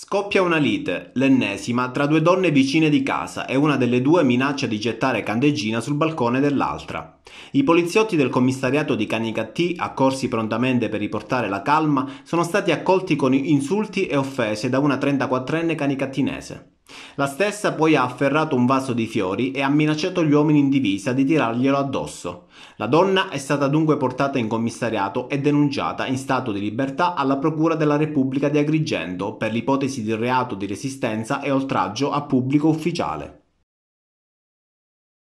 Scoppia una lite, l'ennesima, tra due donne vicine di casa e una delle due minaccia di gettare candeggina sul balcone dell'altra. I poliziotti del commissariato di Canicattì, accorsi prontamente per riportare la calma, sono stati accolti con insulti e offese da una 34enne canicattinese. La stessa poi ha afferrato un vaso di fiori e ha minacciato gli uomini in divisa di tirarglielo addosso. La donna è stata dunque portata in commissariato e denunciata in stato di libertà alla Procura della Repubblica di Agrigento per l'ipotesi di reato di resistenza e oltraggio a pubblico ufficiale.